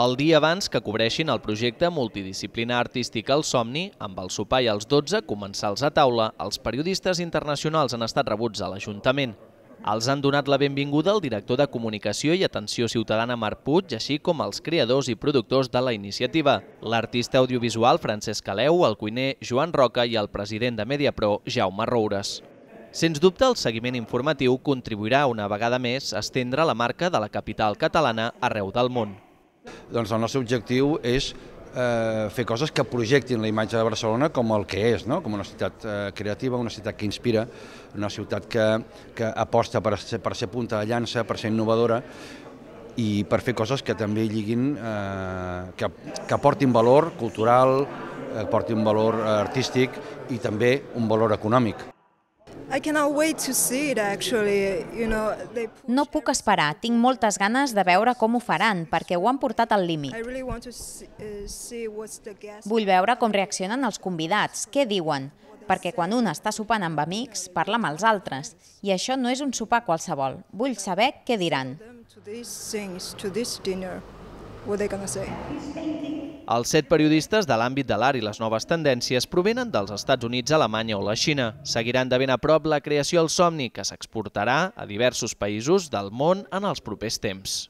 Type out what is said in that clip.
el dia abans que cobreixin el projecte multidisciplinar artístic El Somni, amb el sopar i els 12 comensals a taula, els periodistes internacionals han estat rebuts a l'Ajuntament. Els han donat la benvinguda el director de Comunicació i Atenció Ciutadana Marc Puig, així com els creadors i productors de la iniciativa, l'artista audiovisual Francesc Caleu, el cuiner Joan Roca i el president de Mediapro, Jaume Roures. Sens dubte, el seguiment informatiu contribuirà una vegada més a estendre la marca de la capital catalana arreu del món doncs el nostre objectiu és eh, fer coses que projectin la imatge de Barcelona com el que és, no? com una ciutat eh, creativa, una ciutat que inspira, una ciutat que, que aposta per ser, per ser punta de llança, per ser innovadora, i per fer coses que també lliguin, eh, que, que aportin valor cultural, eh, aportin valor eh, artístic i també un valor econòmic. No puc esperar, tinc moltes ganes de veure com ho faran, perquè ho han portat al límit. Uh, Vull veure com reaccionen els convidats, què diuen, perquè quan un està sopant amb amics, parla amb els altres, i això no és un sopar qualsevol. Vull saber què diran what they're to say. Els set periodistes de l'àmbit de l'art i les noves tendències provenen dels Estats Units, Alemanya o la Xina. Seguiran de ben a prop la creació del somni, que s'exportarà a diversos països del món en els propers temps.